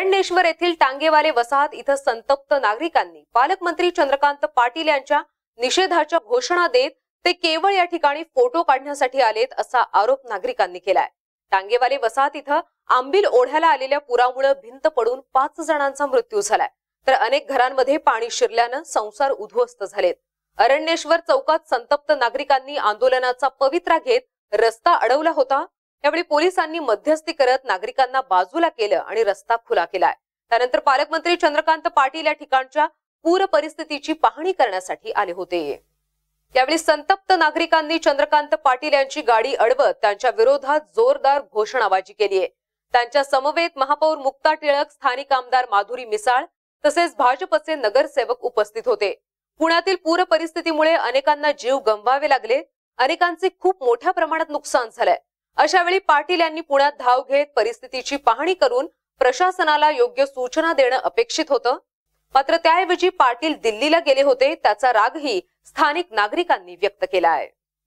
अरण्येश्वर येथील टांगेवाले वसाहत इथं संतप्त नागरिकांनी पालकमंत्री चंद्रकांत पाटील यांच्या निषेधाच्या घोषणा देत ते केवळ या ठिकाणी फोटो काढण्यासाठी आलेत असा आरोप नागरिकांनी केलाय टांगेवाले वसाहत इथं आंबील ओढ्याला आलेल्या पुरामुळे भिंत पडून पाच जणांचा मृत्यू झालाय तर अनेक घरांमध्ये पाणी शिरल्यानं संसार उद्ध्वस्त झालेत अरण्येश्वर चौकात संतप्त नागरिकांनी आंदोलनाचा पवित्रा घेत रस्ता अडवला होता यावेळी पोलिसांनी मध्यस्थी करत नागरिकांना बाजूला केलं आणि रस्ता खुला केलाय त्यानंतर पालकमंत्री चंद्रकांत पाटील या ठिकाणच्या पूर परिस्थितीची पाहणी करण्यासाठी आले होते यावेळी संतप्त नागरिकांनी चंद्रकांत पाटील यांची गाडी अडवत त्यांच्या विरोधात जोरदार घोषणाबाजी केली आहे त्यांच्या समवेत महापौर मुक्ता टिळक स्थानिक आमदार माधुरी मिसाळ तसेच भाजपचे नगरसेवक उपस्थित होते पुण्यातील पूर परिस्थितीमुळे अनेकांना जीव गमवावे लागले अनेकांचे खूप मोठ्या प्रमाणात नुकसान झालंय अशावेळी पाटील यांनी पुण्यात धाव घेत परिस्थितीची पाहणी करून प्रशासनाला योग्य सूचना देणं अपेक्षित होतं मात्र त्याऐवजी पाटील दिल्लीला गेले होते त्याचा रागही स्थानिक नागरिकांनी व्यक्त केला आहे